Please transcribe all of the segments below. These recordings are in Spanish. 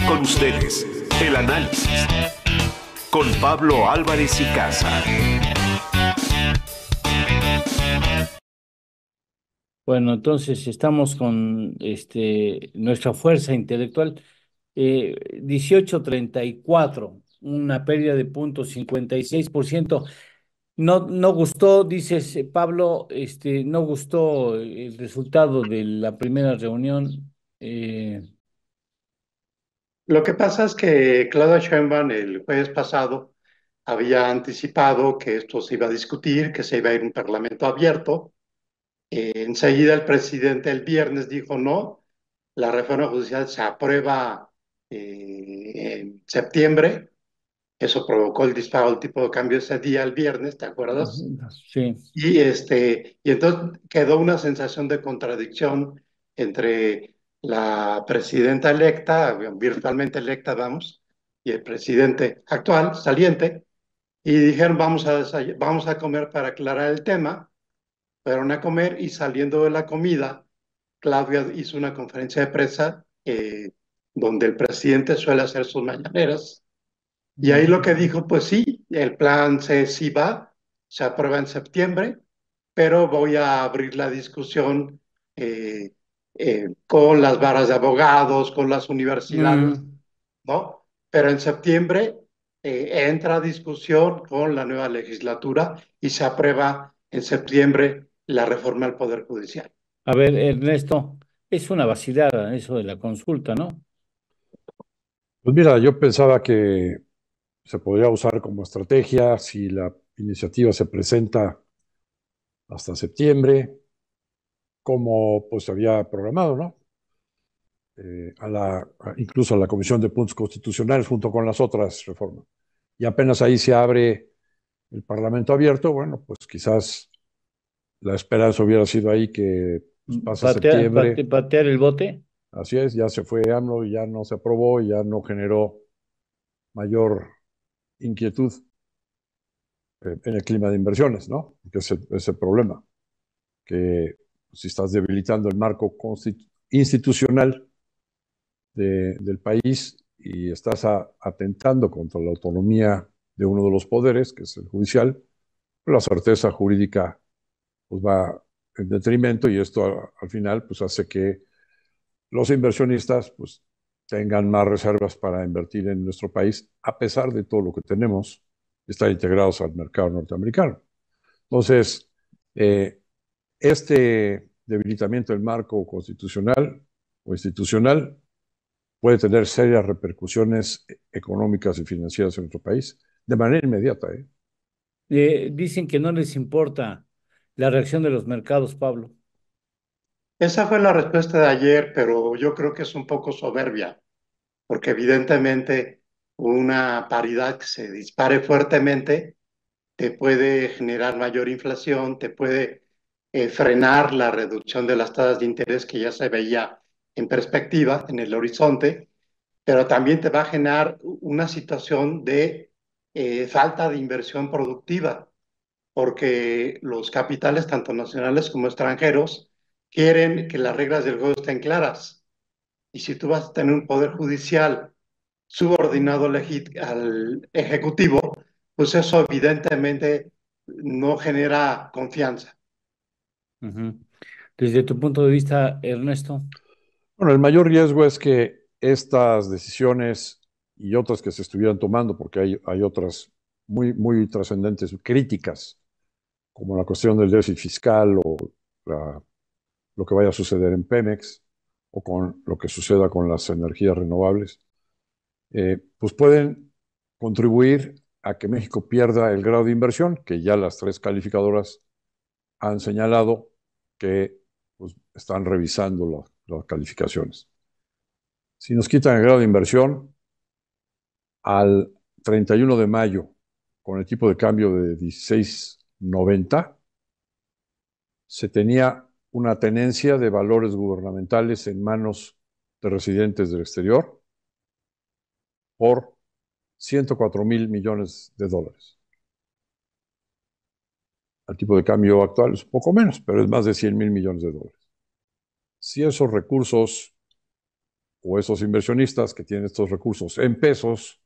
con ustedes, el análisis con Pablo Álvarez y Casa. Bueno, entonces estamos con este, nuestra fuerza intelectual. 18.34, eh, una pérdida de ciento No, no gustó, dices eh, Pablo, este, no gustó el resultado de la primera reunión. Eh, lo que pasa es que Claudia Sheinbaum el jueves pasado había anticipado que esto se iba a discutir, que se iba a ir un parlamento abierto. Eh, enseguida el presidente el viernes dijo no, la reforma judicial se aprueba eh, en septiembre. Eso provocó el disparo del tipo de cambio ese día, el viernes, ¿te acuerdas? Sí. Y, este, y entonces quedó una sensación de contradicción entre la presidenta electa, virtualmente electa, vamos, y el presidente actual, saliente, y dijeron vamos a, vamos a comer para aclarar el tema, fueron a comer y saliendo de la comida, Claudia hizo una conferencia de prensa eh, donde el presidente suele hacer sus mañaneras, y ahí lo que dijo, pues sí, el plan se sí va, se aprueba en septiembre, pero voy a abrir la discusión eh, eh, con las varas de abogados, con las universidades, mm. ¿no? Pero en septiembre eh, entra a discusión con la nueva legislatura y se aprueba en septiembre la reforma al Poder Judicial. A ver, Ernesto, es una vacilada eso de la consulta, ¿no? Pues mira, yo pensaba que se podría usar como estrategia si la iniciativa se presenta hasta septiembre, como pues, se había programado, ¿no? Eh, a la, incluso a la Comisión de Puntos Constitucionales junto con las otras reformas. Y apenas ahí se abre el Parlamento abierto, bueno, pues quizás la esperanza hubiera sido ahí que pues, pasa septiembre. patear el bote. Así es, ya se fue AMLO y ya no se aprobó y ya no generó mayor inquietud eh, en el clima de inversiones, ¿no? Que es el, problema. Que pues, si estás debilitando el marco institucional del país y estás atentando contra la autonomía de uno de los poderes, que es el judicial, pues, la certeza jurídica pues, va en detrimento y esto al final pues, hace que los inversionistas pues, tengan más reservas para invertir en nuestro país, a pesar de todo lo que tenemos, estar integrados al mercado norteamericano. Entonces, eh, este debilitamiento del marco constitucional o institucional puede tener serias repercusiones económicas y financieras en nuestro país de manera inmediata. ¿eh? Eh, dicen que no les importa la reacción de los mercados, Pablo. Esa fue la respuesta de ayer, pero yo creo que es un poco soberbia, porque evidentemente una paridad que se dispare fuertemente te puede generar mayor inflación, te puede eh, frenar la reducción de las tasas de interés que ya se veía en perspectiva, en el horizonte, pero también te va a generar una situación de eh, falta de inversión productiva, porque los capitales, tanto nacionales como extranjeros, quieren que las reglas del juego estén claras. Y si tú vas a tener un poder judicial subordinado al Ejecutivo, pues eso evidentemente no genera confianza. Desde tu punto de vista, Ernesto. Bueno, el mayor riesgo es que estas decisiones y otras que se estuvieran tomando, porque hay, otras muy, muy trascendentes, críticas, como la cuestión del déficit fiscal o lo que vaya a suceder en Pemex o con lo que suceda con las energías renovables, eh, pues pueden contribuir a que México pierda el grado de inversión, que ya las tres calificadoras han señalado que pues, están revisando las calificaciones. Si nos quitan el grado de inversión, al 31 de mayo, con el tipo de cambio de 16.90, se tenía una tenencia de valores gubernamentales en manos de residentes del exterior por 104 mil millones de dólares al tipo de cambio actual es poco menos, pero es más de 100 mil millones de dólares. Si esos recursos o esos inversionistas que tienen estos recursos en pesos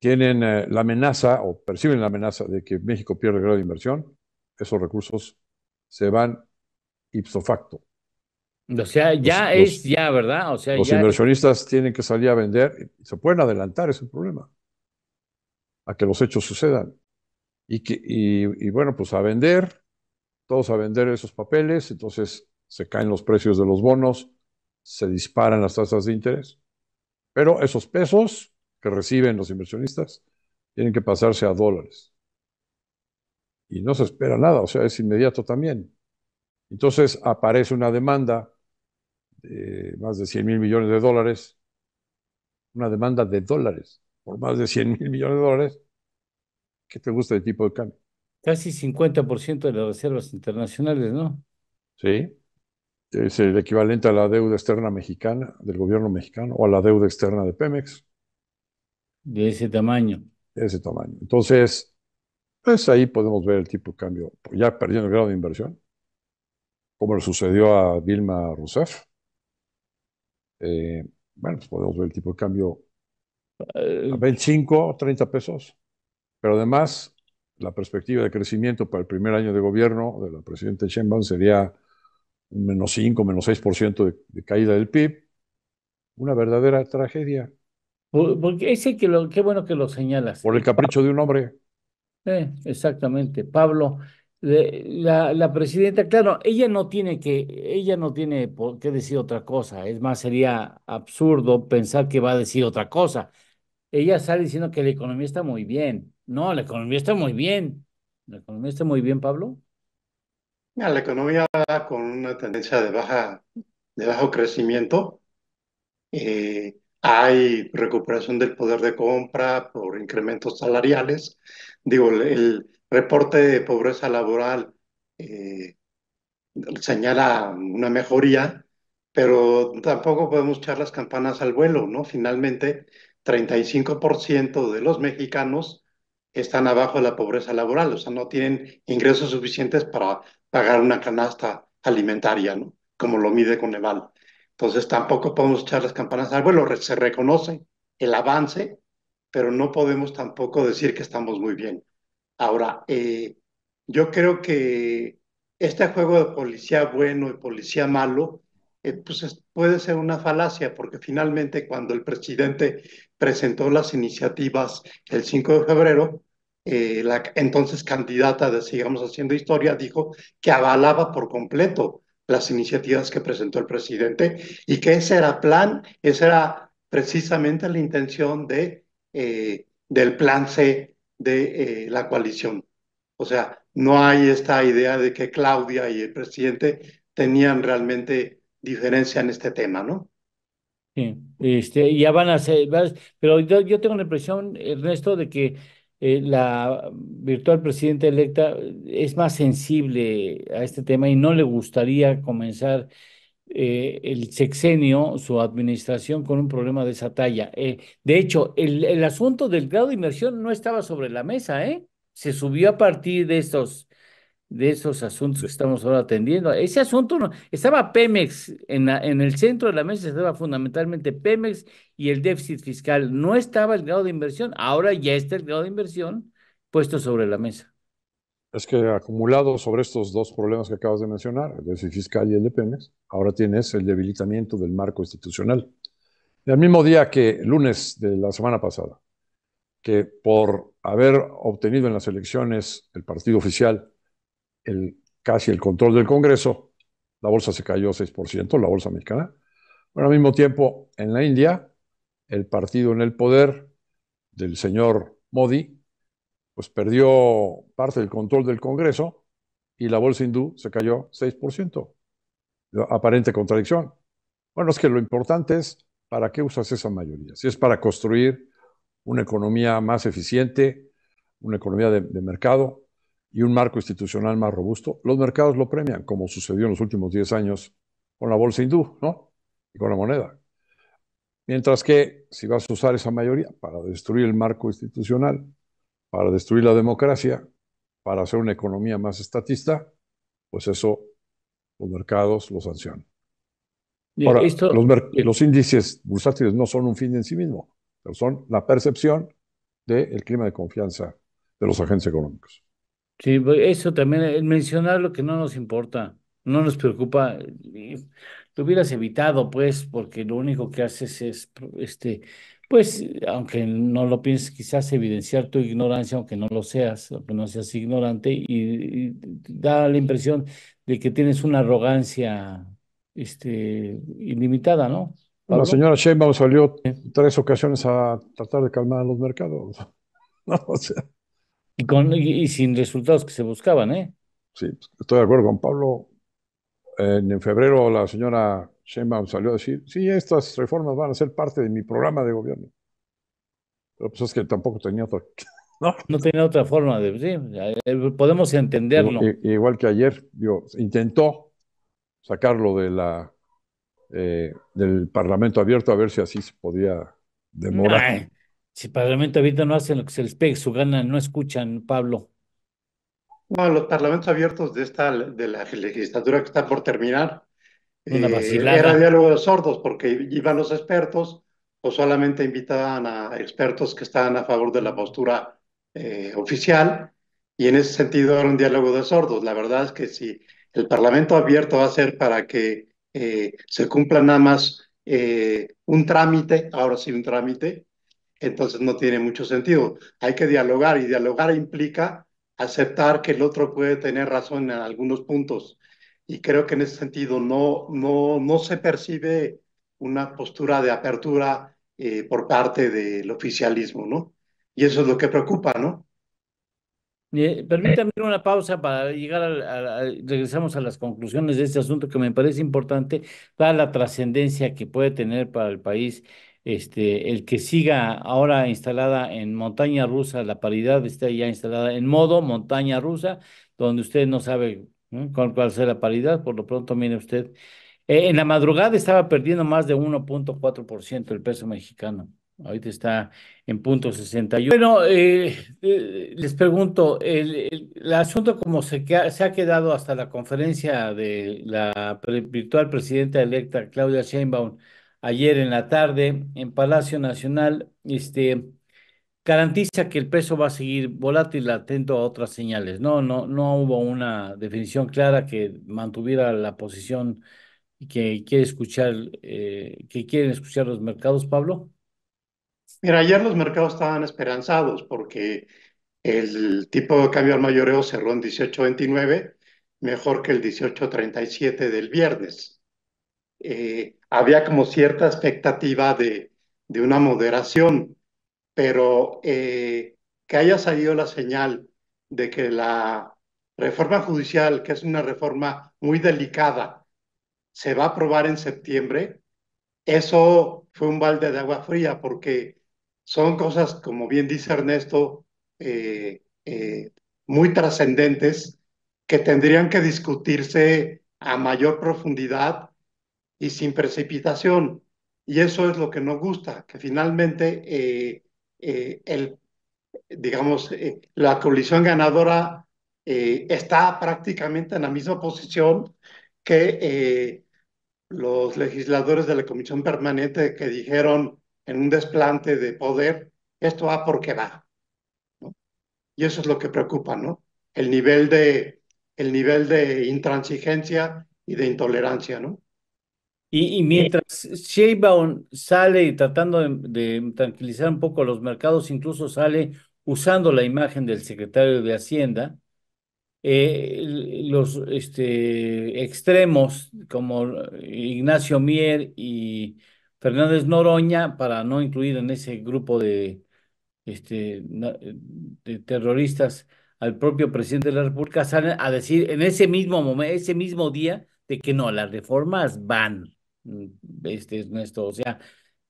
tienen eh, la amenaza o perciben la amenaza de que México pierde el grado de inversión, esos recursos se van ipso facto. O sea, ya es ya, ¿verdad? O sea, los inversionistas tienen que salir a vender, y se pueden adelantar, es el problema, a que los hechos sucedan. Y, bueno, pues a vender, todos a vender esos papeles, entonces se caen los precios de los bonos, se disparan las tasas de interés. Pero esos pesos que reciben los inversionistas tienen que pasarse a dólares. Y no se espera nada, o sea, es inmediato también. Entonces aparece una demanda de más de 100 mil millones de dólares, una demanda de dólares por más de 100 mil millones de dólares, ¿Qué te gusta el tipo de cambio? Casi 50% de las reservas internacionales, ¿no? Sí. Es el equivalente a la deuda externa mexicana, del gobierno mexicano, o a la deuda externa de Pemex. De ese tamaño. De ese tamaño. Entonces, pues ahí podemos ver el tipo de cambio, ya perdiendo el grado de inversión, como le sucedió a Dilma Rousseff. Eh, bueno, pues podemos ver el tipo de cambio eh, a 25, 30 pesos. Pero además, la perspectiva de crecimiento para el primer año de gobierno de la presidenta Sheinbaum sería un menos 5, menos 6% de, de caída del PIB. Una verdadera tragedia. Porque ese que qué bueno que lo señalas. Por el capricho de un hombre. Eh, exactamente. Pablo, la, la, presidenta, claro, ella no tiene que, ella no tiene por qué decir otra cosa. Es más, sería absurdo pensar que va a decir otra cosa. Ella sale diciendo que la economía está muy bien, no, la economía está muy bien. ¿La economía está muy bien, Pablo? Ah, la economía va con una tendencia de, baja, de bajo crecimiento. Eh, hay recuperación del poder de compra por incrementos salariales. Digo, el, reporte de pobreza laboral eh, señala una mejoría, pero tampoco podemos echar las campanas al vuelo, ¿no? Finalmente, 35% de los mexicanos están abajo de la pobreza laboral, o sea, no tienen ingresos suficientes para pagar una canasta alimentaria, ¿no? Como lo mide Coneval. Entonces tampoco podemos echar las campanas al vuelo, se reconoce el avance, pero no podemos tampoco decir que estamos muy bien. Ahora, eh, yo creo que este juego de policía bueno y policía malo, eh, pues puede ser una falacia, porque finalmente cuando el presidente presentó las iniciativas el 5 de febrero, eh, la entonces candidata de Sigamos Haciendo Historia, dijo que avalaba por completo las iniciativas que presentó el presidente y que ese era plan, esa era precisamente la intención de, eh, del plan C de eh, la coalición. O sea, no hay esta idea de que Claudia y el presidente tenían realmente diferencia en este tema, ¿no? Sí, este, ya van a ser, pero yo tengo la impresión, Ernesto, de que eh, la virtual presidenta electa es más sensible a este tema y no le gustaría comenzar eh, el sexenio, su administración, con un problema de esa talla. Eh, de hecho, el, asunto del grado de inmersión no estaba sobre la mesa, ¿eh? Se subió a partir de estos de esos asuntos que estamos ahora atendiendo. Ese asunto no, estaba Pemex en, en el centro de la mesa, estaba fundamentalmente Pemex y el déficit fiscal. No estaba el grado de inversión, ahora ya está el grado de inversión puesto sobre la mesa. Es que acumulado sobre estos dos problemas que acabas de mencionar, el déficit fiscal y el de Pemex, ahora tienes el debilitamiento del marco institucional. Y mismo día que lunes de la semana pasada, que por haber obtenido en las elecciones el partido oficial casi el control del Congreso, la bolsa se cayó 6%, la bolsa mexicana. Bueno, al mismo tiempo, en la India, el partido en el poder del señor Modi, pues perdió parte del control del Congreso y la bolsa hindú se cayó 6%. Aparente contradicción. Bueno, es que lo importante es para qué usas esa mayoría. Si es para construir una economía más eficiente, una economía de, de mercado, y un marco institucional más robusto, los mercados lo premian, como sucedió en los últimos 10 años con la bolsa hindú, ¿no? Y con la moneda. Mientras que si vas a usar esa mayoría para destruir el marco institucional, para destruir la democracia, para hacer una economía más estatista, pues eso los mercados lo sancionan. Ahora, los, índices bursátiles no son un fin en sí mismo, son la percepción del clima de confianza de los agentes económicos. Sí, eso también, el mencionar lo que no nos importa, no nos preocupa, lo hubieras evitado, pues, porque lo único que haces es, este, pues, aunque no lo pienses, quizás evidenciar tu ignorancia, aunque no lo seas, aunque no seas ignorante, y, da la impresión de que tienes una arrogancia, este, ilimitada, ¿no? La señora Sheinbaum salió tres ocasiones a tratar de calmar a los mercados, ¿no? O sea. Y, con, y, sin resultados que se buscaban, ¿eh? Sí, estoy de acuerdo con Pablo. En febrero la señora Sheinbaum salió a decir, sí, estas reformas van a ser parte de mi programa de gobierno. Pero pues es que tampoco tenía otra. No, no tenía otra forma de... Sí, eh, podemos entenderlo. Igual, que ayer, intentó sacarlo de la, eh, del Parlamento abierto a ver si así se podía demorar. Si Parlamento Abierto no hacen lo que se les pegue, su gana, no escuchan, Pablo. Bueno, los parlamentos abiertos de esta de la legislatura que está por terminar eh, era diálogo de sordos porque iban los expertos o solamente invitaban a expertos que estaban a favor de la postura eh, oficial y en ese sentido era un diálogo de sordos. La verdad es que si el parlamento abierto va a ser para que eh, se cumpla nada más un trámite, ahora sí un trámite, entonces no tiene mucho sentido. Hay que dialogar y dialogar implica aceptar que el otro puede tener razón en algunos puntos. Y creo que en ese sentido no, no, no se percibe una postura de apertura eh, por parte del oficialismo, ¿no? Y eso es lo que preocupa, ¿no? Eh, permítame una pausa para llegar a, regresamos a las conclusiones de este asunto que me parece importante, dada la trascendencia que puede tener para el país este, el que siga ahora instalada en montaña rusa, la paridad está ya instalada en modo montaña rusa, donde usted no sabe con cuál, será la paridad, por lo pronto mire usted. Eh, en la madrugada estaba perdiendo más de 1.4% el peso mexicano. Ahorita está en punto 61. Bueno, eh, eh, les pregunto, el, el, asunto como se, se ha quedado hasta la conferencia de la virtual presidenta electa Claudia Sheinbaum, ayer en la tarde en Palacio Nacional, este, garantiza que el peso va a seguir volátil, atento a otras señales. No, no, no hubo una definición clara que mantuviera la posición que quiere escuchar, eh, que quieren escuchar los mercados, Pablo. Mira, ayer los mercados estaban esperanzados porque el tipo de cambio al mayoreo cerró en 18.29, mejor que el 18.37 del viernes. Eh, había como cierta expectativa de, de una moderación, pero eh, que haya salido la señal de que la reforma judicial, que es una reforma muy delicada, se va a aprobar en septiembre, eso fue un balde de agua fría, porque son cosas, como bien dice Ernesto, eh, muy trascendentes que tendrían que discutirse a mayor profundidad y sin precipitación. Y eso es lo que nos gusta, que finalmente eh, eh, el, digamos, eh, la coalición ganadora está prácticamente en la misma posición que los legisladores de la Comisión Permanente que dijeron en un desplante de poder, esto va porque va. Y eso es lo que preocupa, ¿no? El nivel de, el nivel de intransigencia y de intolerancia, ¿no? Y, eh, mientras Sheinbaum sale tratando de, tranquilizar un poco los mercados, incluso sale usando la imagen del secretario de Hacienda, eh, los este, extremos como Ignacio Mier y Fernández Noroña, para no incluir en ese grupo de, este, de terroristas al propio presidente de la República, salen a decir en ese mismo momento, ese mismo día, de que no, las reformas van. Mm, este es nuestro, o sea,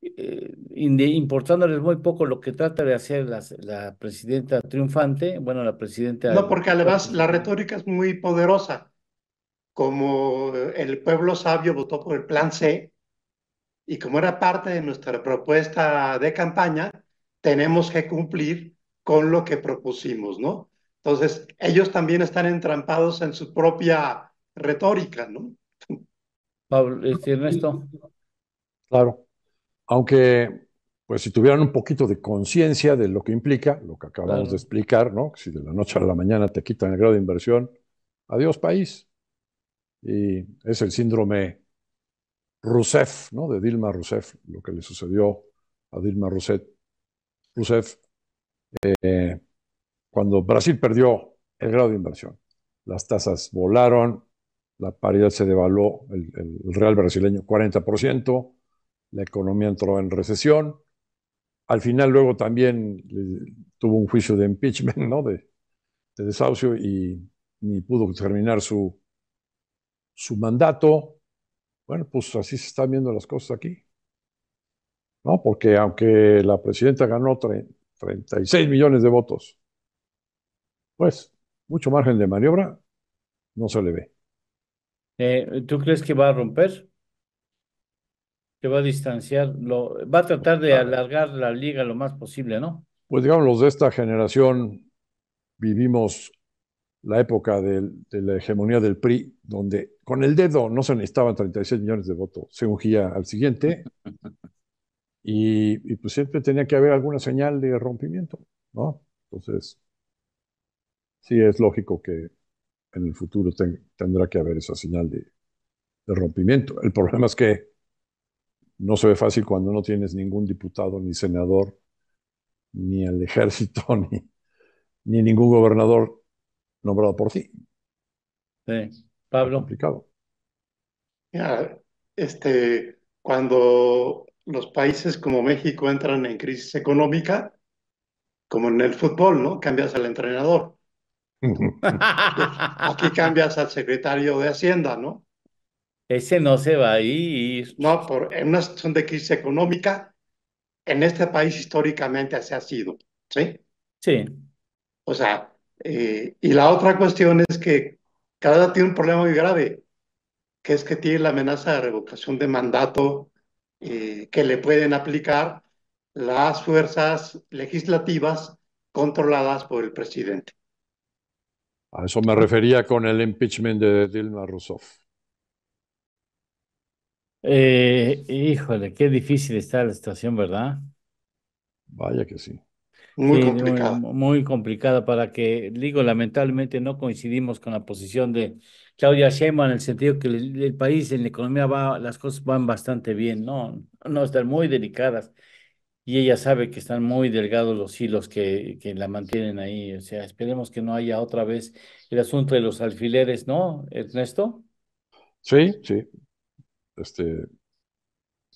eh, importándoles muy poco lo que trata de hacer la presidenta triunfante, bueno, la presidenta... No, porque además la retórica es muy poderosa. Como el pueblo sabio votó por el plan C y como era parte de nuestra propuesta de campaña, tenemos que cumplir con lo que propusimos, ¿no? Entonces, ellos también están entrampados en su propia retórica, ¿no? Pablo, este, Ernesto. Claro. Aunque, pues si tuvieran un poquito de conciencia de lo que implica, lo que acabamos de explicar, ¿no? Si de la noche a la mañana te quitan el grado de inversión, adiós país. Y es el síndrome Rousseff, ¿no? De Dilma Rousseff, lo que le sucedió a Dilma Rousseff, Rousseff eh, cuando Brasil perdió el grado de inversión. Las tasas volaron, la paridad se devaluó, el, real brasileño 40%, la economía entró en recesión. Al final luego también eh, tuvo un juicio de impeachment, ¿no? De, desahucio y ni pudo terminar su, su mandato. Bueno, pues así se están viendo las cosas aquí. ¿No? Porque aunque la presidenta ganó 36 millones de votos, pues mucho margen de maniobra no se le ve. Eh, ¿tú crees que va a romper? ¿Que va a distanciar? Lo, va a tratar de ah. alargar la liga lo más posible, ¿no? Pues digamos, los de esta generación vivimos la época de, la hegemonía del PRI, donde con el dedo no se necesitaban 36 millones de votos, se ungía al siguiente, y, y pues siempre tenía que haber alguna señal de rompimiento, ¿no? Entonces, sí es lógico que en el futuro tendrá que haber esa señal de, rompimiento. El problema es que no se ve fácil cuando no tienes ningún diputado, ni senador, ni el ejército, ni, ningún gobernador nombrado por ti. Sí, Pablo. Es complicado. este, cuando los países como México entran en crisis económica, como en el fútbol, ¿no? Cambias al entrenador. Aquí cambias al secretario de Hacienda, ¿no? Ese no se va a ir. No, por, en una situación de crisis económica, en este país históricamente así ha sido, ¿sí? Sí. O sea, eh, y la otra cuestión es que Canadá tiene un problema muy grave, que es que tiene la amenaza de revocación de mandato eh, que le pueden aplicar las fuerzas legislativas controladas por el presidente. A eso me refería con el impeachment de Dilma Rousseff. Eh, híjole, qué difícil está la situación, ¿verdad? Vaya que sí. Muy complicada. Muy, complicada para que, digo, lamentablemente no coincidimos con la posición de Claudia Sheinbaum en el sentido que el, país, en la economía va, las cosas van bastante bien, ¿no? No están muy delicadas y ella sabe que están muy delgados los hilos que, la mantienen ahí. O sea, esperemos que no haya otra vez el asunto de los alfileres, ¿no, Ernesto? Sí, sí. Este,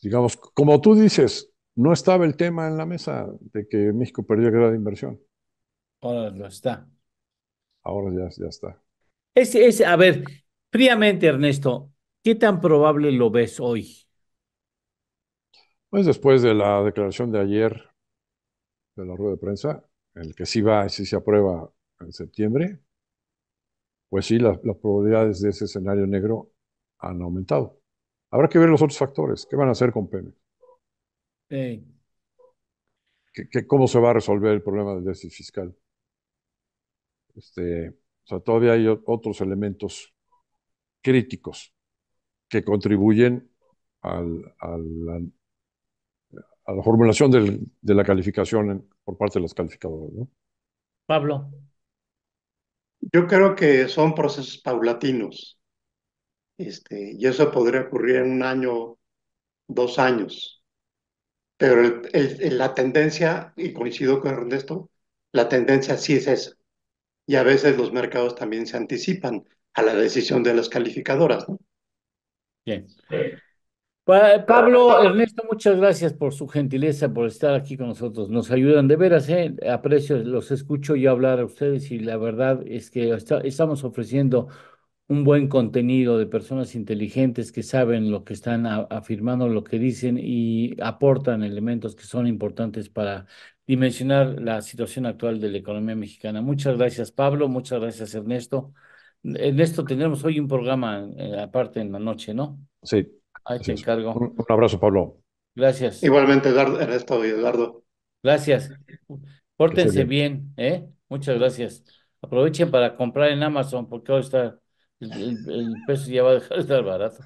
digamos, como tú dices, no estaba el tema en la mesa de que México perdió la grado de inversión. Ahora lo está. Ahora ya, ya está. Es, es, a ver, fríamente, Ernesto, ¿qué tan probable lo ves hoy? Pues después de la declaración de ayer de la rueda de prensa, el que sí va y sí se aprueba en septiembre, pues sí, las, probabilidades de ese escenario negro han aumentado. Habrá que ver los otros factores. ¿Qué van a hacer con PEME? cómo se va a resolver el problema del déficit fiscal? Este, o sea, todavía hay otros elementos críticos que contribuyen al, a la formulación de la calificación por parte de los calificadores. ¿no? Pablo. Yo creo que son procesos paulatinos. Este, y eso podría ocurrir en un año, dos años. Pero la tendencia, y coincido con Ernesto, la tendencia sí es esa. Y a veces los mercados también se anticipan a la decisión de las calificadoras. ¿no? Bien. Pablo, Ernesto, muchas gracias por su gentileza, por estar aquí con nosotros. Nos ayudan de veras, ¿eh? aprecio, los escucho yo hablar a ustedes y la verdad es que estamos ofreciendo un buen contenido de personas inteligentes que saben lo que están afirmando, lo que dicen y aportan elementos que son importantes para dimensionar la situación actual de la economía mexicana. Muchas gracias, Pablo. Muchas gracias, Ernesto. Ernesto, tenemos hoy un programa eh, aparte en la noche, ¿no? Sí. Ahí te Un, abrazo, Pablo. Gracias. Igualmente, Ernesto y Eduardo. Gracias. Pórtense bien. ¿eh? Muchas gracias. Aprovechen para comprar en Amazon, porque hoy está el, peso ya va a dejar de estar barato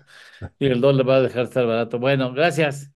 y el dólar va a dejar de estar barato. Bueno, gracias.